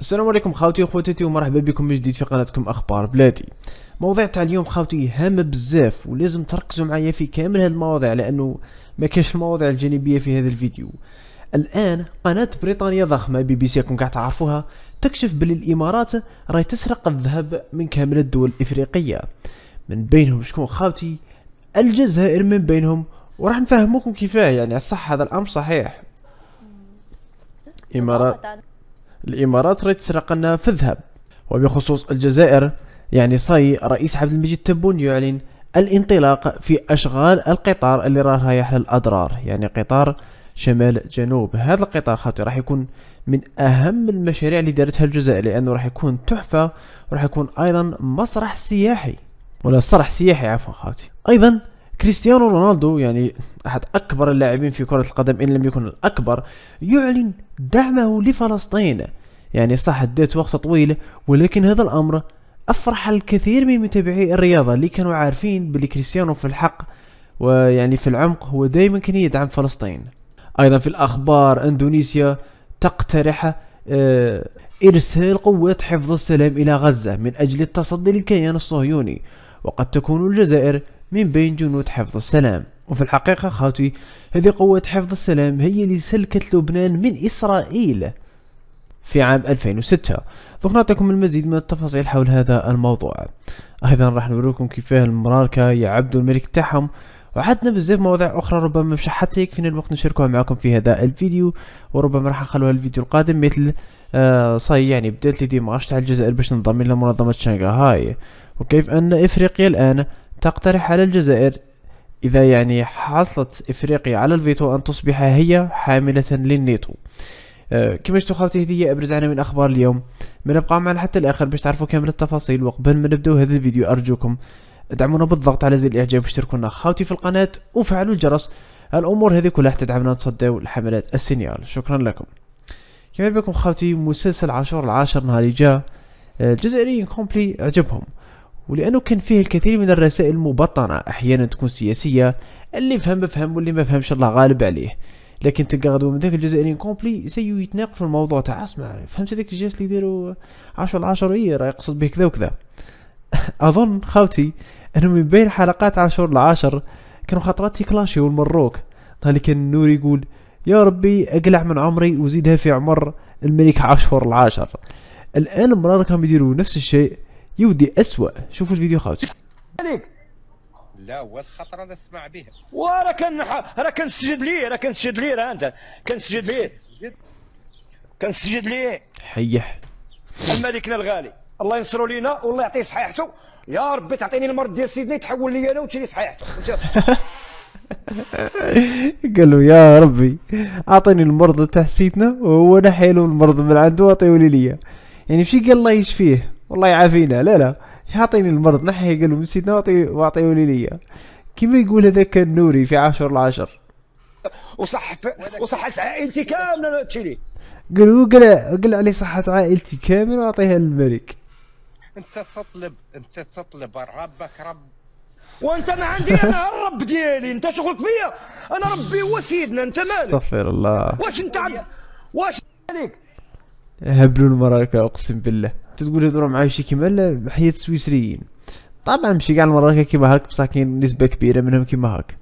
السلام عليكم خاوتي وخواتاتي ومرحبا بكم من جديد في قناتكم اخبار بلادي موضوع تاع اليوم خاوتي هامه بزاف ولازم تركزوا معايا في كامل هاد المواضيع لانه ما كاش المواضيع الجانبيه في هذا الفيديو الان قناه بريطانيا ضخمه بي بي سي راكم كاع تعرفوها تكشف بلي الامارات راهي تسرق الذهب من كامل الدول الافريقيه من بينهم شكون خاوتي الجزائر من بينهم وراح نفهموكم كيفاه يعني صح هذا الامر صحيح امارات الإمارات راهي تسرق لنا في الذهب وبخصوص الجزائر يعني صاي رئيس عبد المجيد تبون يعلن الانطلاق في أشغال القطار اللي راه رايح للأضرار يعني قطار شمال جنوب هذا القطار خاطر راح يكون من اهم المشاريع اللي دارتها الجزائر لانه راح يكون تحفه وراح يكون ايضا مسرح سياحي ولا صرح سياحي عفوا خاطي ايضا كريستيانو رونالدو يعني احد اكبر اللاعبين في كره القدم ان لم يكن الاكبر يعلن دعمه لفلسطين يعني صح اديت وقت طويل ولكن هذا الأمر أفرح الكثير من متابعي الرياضة اللي كانوا عارفين بلي كريستيانو في الحق ويعني في العمق هو دائما كان يدعم فلسطين أيضا في الأخبار أندونيسيا تقترح آه، إرسال قوات حفظ السلام إلى غزة من أجل التصدي للكيان الصهيوني وقد تكون الجزائر من بين جنود حفظ السلام وفي الحقيقة خاوتي هذه قوات حفظ السلام هي اللي سلكت لبنان من إسرائيل في عام 2006 دوك نعطيكم المزيد من التفاصيل حول هذا الموضوع ايضا راح نوريكم كيفاه المراركة يعبدوا الملك تاعهم وعدنا بزاف مواضيع اخرى ربما مش حتى يكفينا الوقت نشاركها معكم في هذا الفيديو وربما راح نخلوها الفيديو القادم مثل آه صاي يعني بدات لي ديمارش تاع الجزائر باش تنضم الى منظمه شنغهاي وكيف ان افريقيا الان تقترح على الجزائر اذا يعني حصلت افريقيا على الفيتو ان تصبح هي حامله للنيتو آه، كما شفتوا خاوتي هذه ابرز عناوين اخبار اليوم ما نبقى معنا حتى الاخر باش تعرفوا كامل التفاصيل وقبل ما نبداو هذا الفيديو ارجوكم ادعمونا بالضغط على زر الاعجاب واشتركونا خاوتي في القناه وفعلوا الجرس الامور هذه كلها تدعمنا تصدوا لحملات السينيال شكرا لكم كما بكم خاوتي مسلسل عاشور العاشر نهار جا الجزائريين آه، كومبلي عجبهم ولانه كان فيه الكثير من الرسائل المبطنه احيانا تكون سياسيه اللي فهم فهم واللي ما فهمش الله غالب عليه لكن تلقى غدوه من ذاك الجزائريين كومبلي يسيو يتناقشوا الموضوع تاع اسمع فهمت هذاك الجيس اللي يديروا 10 10 اي راه يقصد به كذا وكذا اظن خاوتي انه من بين حلقات 10 10 كانوا خطرات تيكلاشي والمروك نهار لي كان نور يقول يا ربي اقلع من عمري وزيدها في عمر الملك عاشور العاشر الان المرار راهم يديروا نفس الشيء يودي اسوأ شوفوا الفيديو خاوتي لا هو الخطر والخطره نسمع بها وراه كان راه كنسجد ليه راه كنسجد ليه راه انت كنسجد ليه كنسجد ليه حيح ملكنا الغالي الله ينصرو لينا والله يعطيه صحيحته يا ربي تعطيني المرض ديال سيدنا يتحول لي انا وتشري صحيحته قال له يا ربي اعطيني المرض تاع سيدنا وهو نحي له المرض من عنده واعطيه لي يعني ماشي قال الله يشفيه والله يعافينا لا لا يعطيني المرض نحي قال من سيدنا واعطيه واعطيه لي ليا كما يقول هذاك النوري في عشر العشر وصحة وصحت عائلتي كامله تشيلي قال هو قال قال عليه صحة عائلتي كامله واعطيها للملك انت تطلب انت تطلب ربك رب وانت ما عندي انا الرب ديالي انت شغلك فيا انا ربي هو سيدنا انت مالك استغفر الله واش انت واش عليك هبلوا المراركه اقسم بالله تقول يهضروا معايا شي كيما حياة السويسريين طبعا ماشي كاع المراكش كيما هاك بصح كاين نسبه كبيره منهم كيما هاك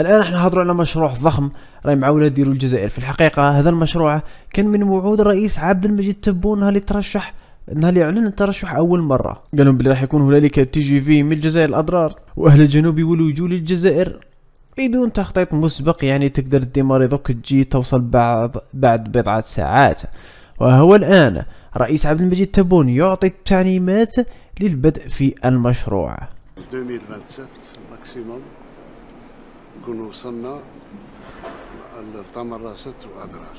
الان راح نهضروا على مشروع ضخم راهي معاوله ديرو الجزائر في الحقيقه هذا المشروع كان من وعود الرئيس عبد المجيد تبون نهار اللي ترشح نهار اللي اعلن الترشح اول مره قالوا بلي راح يكون هنالك تي جي في من الجزائر الاضرار واهل الجنوب يولوا للجزائر بدون تخطيط مسبق يعني تقدر تديماري دوك تجي توصل بعد بعد بضعة ساعات وهو الآن رئيس عبد المجيد تبون يعطي التعليمات للبدء في المشروع 2027 ماكسيموم نكون وصلنا للتمرست وأدرار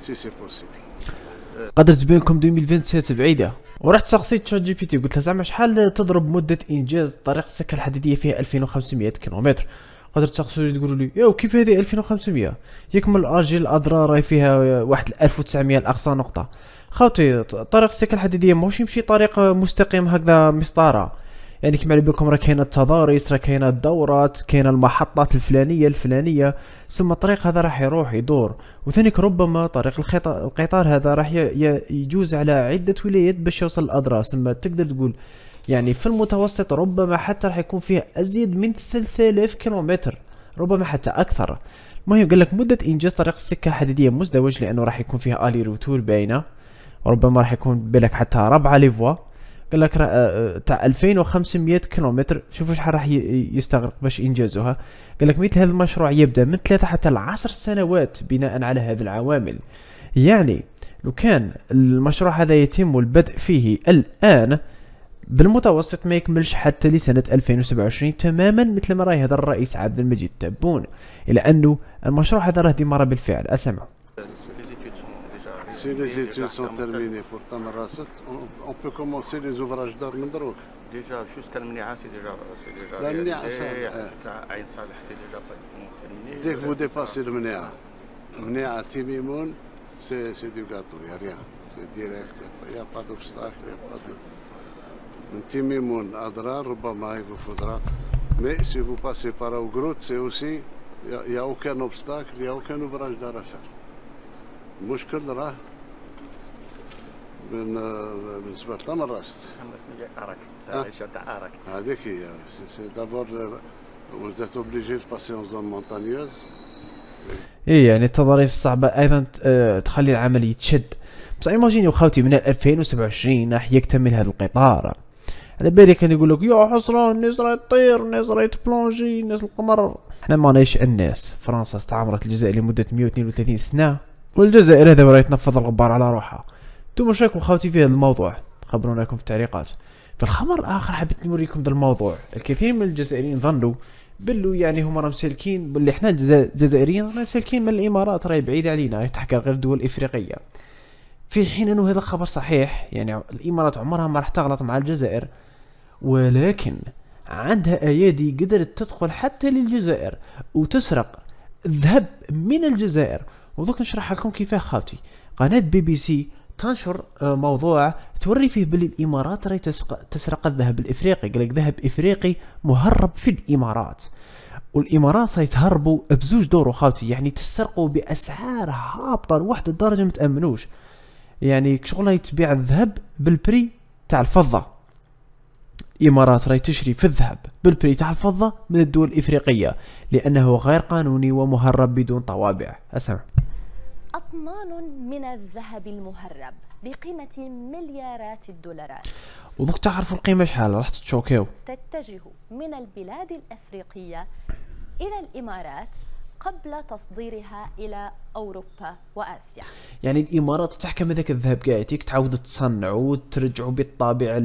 سي سي بوسيبل قدر بينكم 2027 بعيده ورحت سقسيت شات جي بي تي قلت له زعما شحال تضرب مده انجاز طريق السكه الحديديه فيها 2500 كيلومتر قادر تسقسوا تقولوا لي ياو كيف هذه 2500 ياك من الاجي الاضرار راهي فيها واحد 1900 الاقصى نقطه خاوتي طريق السكه الحديديه ماهوش يمشي طريق مستقيم هكذا مسطره يعني كما على بالكم راه كاينه التضاريس راه كاينه الدورات كاينه المحطات الفلانيه الفلانيه ثم الطريق هذا راح يروح يدور وثانيك ربما طريق القطار هذا راح يجوز على عده ولايات باش يوصل الاضرار ثم تقدر تقول يعني في المتوسط ربما حتى راح يكون فيه أزيد من 3000 كيلومتر ربما حتى أكثر المهم قال لك مدة إنجاز طريق السكة الحديدية مزدوج لأنه راح يكون فيها آلي روتور باينة ربما راح يكون بالك حتى ربع ليفوا قال لك آه، آه، تاع 2500 كيلومتر شوفوا شحال راح يستغرق باش انجازها قال لك مثل هذا المشروع يبدا من 3 حتى العشر 10 سنوات بناء على هذه العوامل يعني لو كان المشروع هذا يتم البدء فيه الان بالمتوسط ما يكملش حتى لسنة 2027 تماما مثل ما راه يهضر الرئيس عبد المجيد تبون إلى أنه المشروع هذا راه ديما راه بالفعل أسمع Si les études sont terminées pour Tamarasset, on peut commencer les ouvrages d'art Mendrouk. ديجا جوست المنيعه سي ديجا سي ديجا لا المنيعه عين صالح سي Timimoun, c'est du gâteau, il n'y a rien. C'est direct, il n'y a pas d'obstacle, il n'y a pas de... intimement adra ربما يكون في فدرا مي سي فو باسي بارا او سي اوسي يا او كان اوبستاكل يا او كان اوبراج دار افير المشكل راه من من سبرتا من راست ارك ارك هذيك هي سي دابور وزات اوبليجي باسي اون زون مونتانيوز اي يعني التضاريس الصعبه ايضا آه، تخلي العمل يتشد بصح ايماجيني وخاوتي من 2027 راح يكتمل هذا القطار على بالي كان يقول لك يا حسرة الناس راهي تطير الناس راهي تبلونجي الناس القمر حنا ماناش الناس فرنسا استعمرت الجزائر لمدة 132 سنة والجزائر هذا راهي تنفض الغبار على روحها انتم واش رايكم خاوتي في هذا الموضوع خبرونا لكم في التعليقات في الخبر الاخر حبيت نوريكم ذا الموضوع الكثير من الجزائريين ظنوا بلو يعني هما راهم سالكين باللي حنا الجزائريين راهم سالكين من الامارات راهي بعيده علينا راهي تحكي غير الدول الافريقيه في حين انه هذا الخبر صحيح يعني الامارات عمرها ما راح تغلط مع الجزائر ولكن عندها ايادي قدرت تدخل حتى للجزائر وتسرق الذهب من الجزائر ودوك نشرح لكم كيفاه خاوتي قناه بي بي سي تنشر آه، موضوع توري فيه بلي الامارات راهي تسرق, تسرق الذهب الافريقي قالك ذهب افريقي مهرب في الامارات والامارات راهي تهربوا بزوج دور خاوتي يعني تسرقوا باسعار هابطه لواحد الدرجه متأمنوش يعني شغل تبيع الذهب بالبري تاع الفضه إمارات راي تشري في الذهب بالبري تاع الفضة من الدول الإفريقية لأنه غير قانوني ومهرب بدون طوابع أسمع أطنان من الذهب المهرب بقيمة مليارات الدولارات وبك تعرفوا القيمة شحال راح تتشوكيو تتجه من البلاد الأفريقية إلى الإمارات قبل تصديرها الى اوروبا واسيا. يعني الامارات تحكم هذاك الذهب كاع تعاود تصنعه وترجعه بالطابع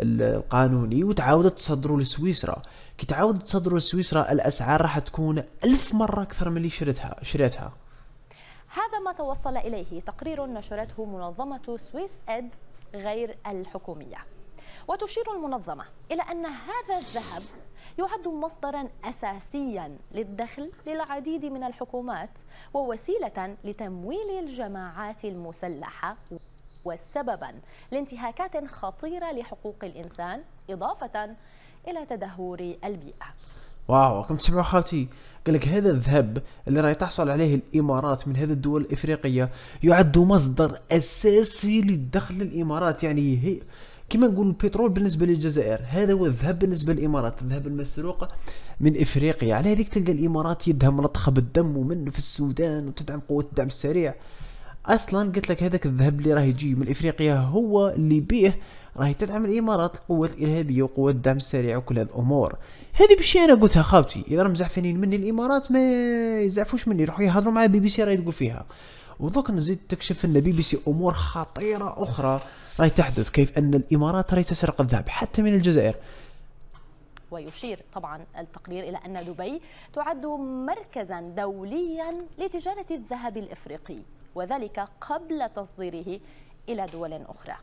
القانوني وتعاود تصدروا لسويسرا كي تعاود تصدروا لسويسرا الاسعار راح تكون ألف مره اكثر من اللي شريتها شريتها هذا ما توصل اليه تقرير نشرته منظمه سويس اد غير الحكوميه وتشير المنظمه الى ان هذا الذهب يعد مصدرا اساسيا للدخل للعديد من الحكومات ووسيله لتمويل الجماعات المسلحه وسببا لانتهاكات خطيرة لحقوق الإنسان إضافة إلى تدهور البيئة واو راكم تسمعوا خاوتي قال لك هذا الذهب اللي راهي تحصل عليه الامارات من هذه الدول الافريقيه يعد مصدر اساسي للدخل للامارات يعني هي كما نقول البترول بالنسبه للجزائر هذا هو الذهب بالنسبه للامارات الذهب المسروق من افريقيا على هذيك تلقى الامارات يدها ملطخه بالدم ومنه في السودان وتدعم قوه الدعم السريع اصلا قلت لك هذاك الذهب اللي راه يجي من افريقيا هو اللي بيه راهي تدعم الامارات القوات الارهابيه وقوات الدعم السريع وكل هذه الامور هذه بشي انا قلتها خاوتي اذا راهم زعفانين مني الامارات ما يزعفوش مني يروحوا يهضروا مع بي بي سي راهي تقول فيها ودوك نزيد تكشف ان بي بي سي امور خطيره اخرى راهي تحدث كيف ان الامارات راهي تسرق الذهب حتى من الجزائر ويشير طبعا التقرير إلى أن دبي تعد مركزا دوليا لتجارة الذهب الإفريقي وذلك قبل تصديره إلى دول أخرى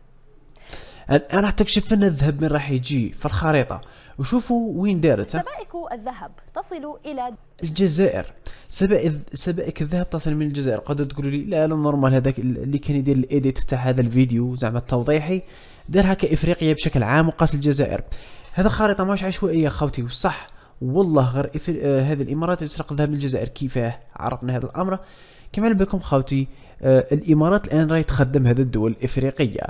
راح تكشف لنا الذهب من راح يجي في الخريطة وشوفوا وين دارت سبائك الذهب تصل إلى الجزائر سبائك الذهب تصل من الجزائر قد تقولوا لي لا لا نورمال هذاك اللي كان يدير الايديت تاع هذا الفيديو زعما التوضيحي دارها كافريقيا بشكل عام وقاس الجزائر هذا خريطه ماش عشوائيه خوتي وصح والله غير إفر... آه هذه الامارات تسرق الذهب من الجزائر كيفاه عرفنا هذا الامر كما على بالكم خاوتي آه الامارات الان راهي تخدم هذا الدول الافريقيه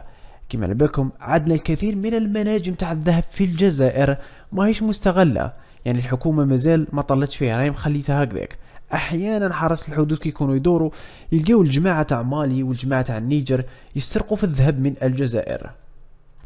كما على بالكم عندنا الكثير من المناجم تاع الذهب في الجزائر ماهيش مستغله يعني الحكومه مازال ما طلتش فيها راهي مخليتها هكذاك احيانا حرس الحدود يكونوا يدوروا يلقاو الجماعه تاع مالي والجماعه تاع النيجر يسرقوا في الذهب من الجزائر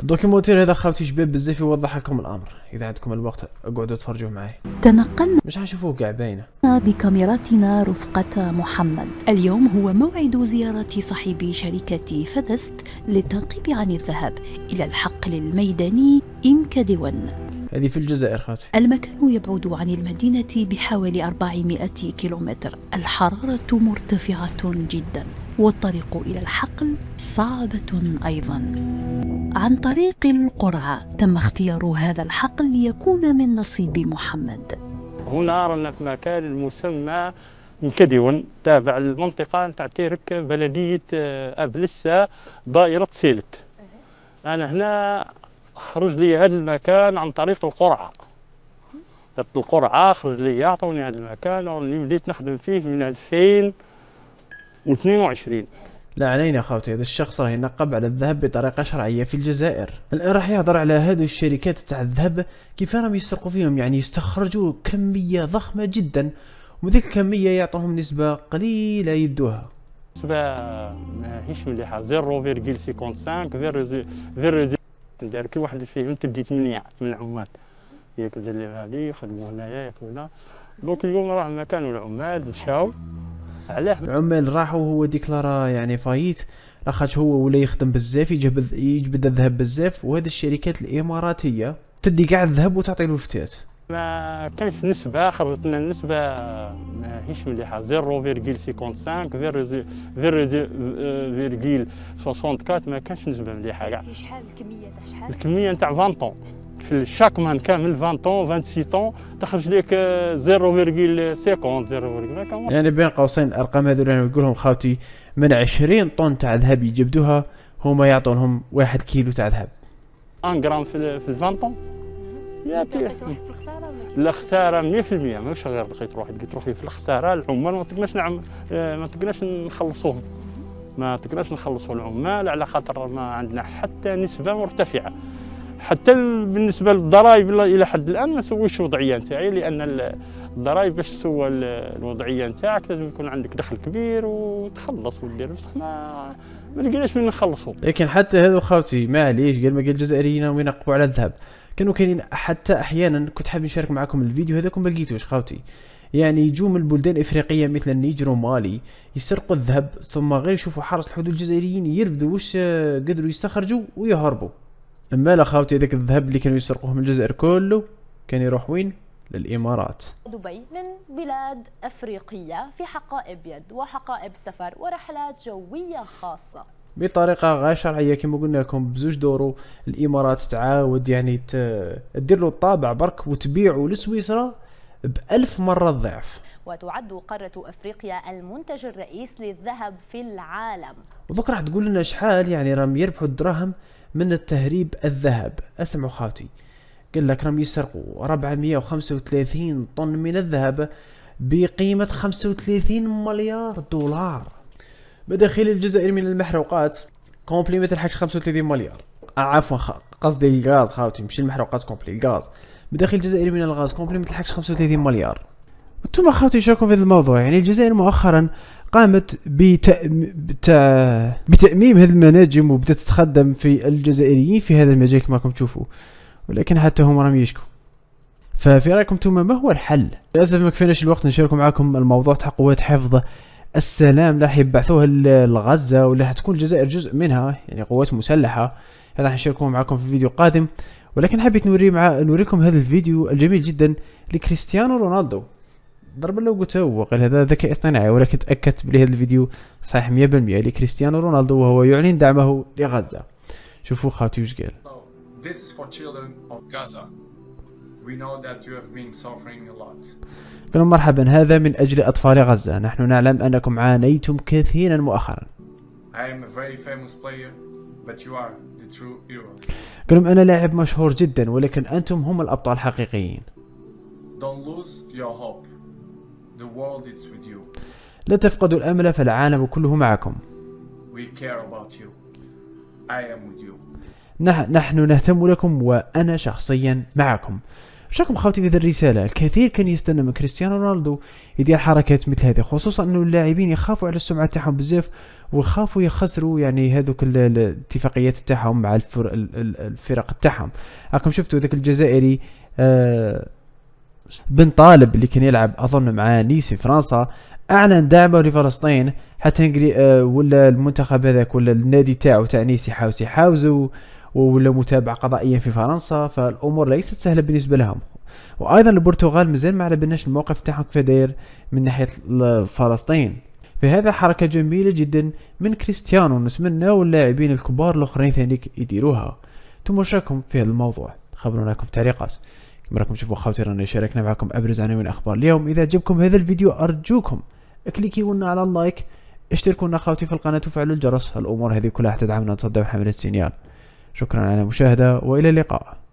الدوكيومنتير هذا خاوتي شباب بزاف يوضح لكم الامر اذا عندكم الوقت اقعدوا تفرجوا معي تنقلنا مش حنشوفوه كاع باينه بكاميراتنا رفقة محمد اليوم هو موعد زيارة صاحب شركة فدست للتنقيب عن الذهب إلى الحقل الميداني إمكاديون هذه في الجزائر خاطر المكان يبعد عن المدينة بحوالي 400 كيلومتر الحرارة مرتفعة جدا والطريق إلى الحقل صعبة أيضا عن طريق القرعة تم اختيار هذا الحقل ليكون من نصيب محمد هنا رانا في مكان المسمى مكديون تابع المنطقة نتاع تيرك بلدية أبلسة آه، دائرة سيلت أنا هنا خرج لي هذا المكان عن طريق القرعة جبت القرعة خرج لي عطوني هذا المكان اللي بديت نخدم فيه من 2022 لا علينا خوتي هذا الشخص راه ينقب على الذهب بطريقه شرعيه في الجزائر الان راح يهضر على هذو الشركات تاع الذهب كيف راهم يسرقوا فيهم يعني يستخرجوا كميه ضخمه جدا وذيك الكميه يعطوهم نسبه قليله يدوها نسبه ماهيش مليحه 0.55 فير كل واحد الفيلم تبدي 8 من العمال ياك دير لي يخدموا هنايا ياكلوا هنا دونك اليوم راه كانوا العمال مشاو علاه العمال راحوا هو ديكلارا يعني فايت لاخاطش هو ولا يخدم بزاف يجبد يجبد الذهب بزاف وهذه الشركات الاماراتيه تدي كاع الذهب وتعطي له الفتات ما كانت نسبة خرجتنا النسبة ماهيش مليحة 0.55 0.64 آه، ما كانش نسبة مليحة كاع شحال الكمية تاع شحال الكمية تاع 20 طون في شاك مان كامل 20 طون 26 طون تخرج لك 0.50 آه، يعني بين قوسين الارقام هذول انا نقول لهم خاوتي من 20 طن تاع ذهب يجبدوها هما يعطونهم 1 كيلو تاع ذهب 1 غرام في في 20 طن يعطيك الخساره 100% ماهوش غير لقيت روحي لقيت روحي في الخساره العمال ما تقناش نعم آه، ما تقناش نخلصوهم ما تقدرش نخلصوا العمال على خاطر ما عندنا حتى نسبه مرتفعه حتى بالنسبه للضرائب الى حد الان ما سويش وضعيه نتاعي لان الضرائب باش تسوى الوضعيه نتاعك لازم يكون عندك دخل كبير وتخلص ودير بصح ما ما لقيناش وين نخلصوا لكن حتى هذا خاوتي معليش قال ما قال الجزائريين وين ينقبوا على الذهب كانوا كاينين حتى احيانا كنت حاب نشارك معكم الفيديو هذاك ما لقيتوش خاوتي يعني يجوا من البلدان الافريقيه مثل النيجر ومالي يسرقوا الذهب ثم غير يشوفوا حرس الحدود الجزائريين يرفدوا واش قدروا يستخرجوا ويهربوا اما اخاوتي هذاك الذهب اللي كانوا يسرقوه من الجزائر كله كان يروح وين للامارات دبي من بلاد افريقيه في حقائب يد وحقائب سفر ورحلات جويه خاصه بطريقه غير شرعيه كما قلنا لكم بزوج دورو الامارات تعاود يعني تدير له الطابع برك وتبيعه لسويسرا بألف مرة الضعف وتعد قارة أفريقيا المنتج الرئيس للذهب في العالم ودوك راح تقول لنا شحال يعني راهم يربحوا الدراهم من التهريب الذهب اسمعوا خاوتي قال لك راهم يسرقوا 435 طن من الذهب بقيمة 35 مليار دولار مداخيل الجزائر من المحروقات كومبلي ما تلحقش 35 مليار آه، عفوا قصدي الغاز خاوتي مش المحروقات كومبلي الغاز مداخيل الجزائر من الغاز كومبلي ما تلحقش 35 مليار وانتم خاوتي شاكم في هذا الموضوع يعني الجزائر مؤخرا قامت بتأميم هذه المناجم وبدأت تتخدم في الجزائريين في هذا المجال كما راكم تشوفوا ولكن حتى هم راهم يشكوا ففي رايكم انتم ما هو الحل للاسف ما كفيناش الوقت نشارك معكم الموضوع تاع قوات حفظ السلام راح يبعثوها لغزه ولا راح تكون الجزائر جزء منها يعني قوات مسلحه هذا راح نشاركه معكم في فيديو قادم ولكن حبيت نوري مع نوريكم هذا الفيديو الجميل جدا لكريستيانو رونالدو ضرب لو قلت هو قال هذا ذكاء اصطناعي ولكن تاكدت بلي هذا الفيديو صحيح 100% لكريستيانو رونالدو وهو يعلن دعمه لغزه شوفوا خاوتي وش قال oh, This is for children of Gaza. We know that you have been suffering a lot. قالوا مرحبا هذا من أجل أطفال غزة نحن نعلم أنكم عانيتم كثيرا مؤخرا I am a very famous player but you are the true heroes. قالوا أنا لاعب مشهور جدا ولكن أنتم هم الأبطال الحقيقيين Don't lose your hope. world, with you. لا تفقدوا الأمل فالعالم كله معكم. We care about you. I am with you. نحن نهتم لكم وأنا شخصيا معكم. شكم خاوتي في هذه الرسالة الكثير كان يستنى من كريستيانو رونالدو يدير حركات مثل هذه خصوصا انه اللاعبين يخافوا على السمعة تاعهم بزاف ويخافوا يخسروا يعني هذوك الاتفاقيات تاعهم مع الفرق, الفرق تاعهم راكم شفتوا ذاك الجزائري آه بن طالب اللي كان يلعب اظن مع نيس في فرنسا اعلن دعمه لفلسطين حتى انجلي آه، ولا المنتخب هذاك ولا النادي تاعو تاع نيس يحاوس يحاوزو ولا متابع قضائيا في فرنسا فالامور ليست سهله بالنسبه لهم وايضا البرتغال مازال ما على بالناش الموقف تاعهم كيف داير من ناحيه فلسطين فهذا حركه جميله جدا من كريستيانو نتمناو اللاعبين الكبار الاخرين ثانيك يديروها انتم رايكم في هذا الموضوع خبرونا لكم في التعليقات كما راكم تشوفوا خاوتي رانا شاركنا معكم ابرز عناوين اخبار اليوم اذا عجبكم هذا الفيديو ارجوكم كليكيو لنا على اللايك اشتركوا لنا خاوتي في القناه وفعلوا الجرس الامور هذه كلها حتى تدعمنا نتصدى حمله السينيال شكرا على المشاهده والى اللقاء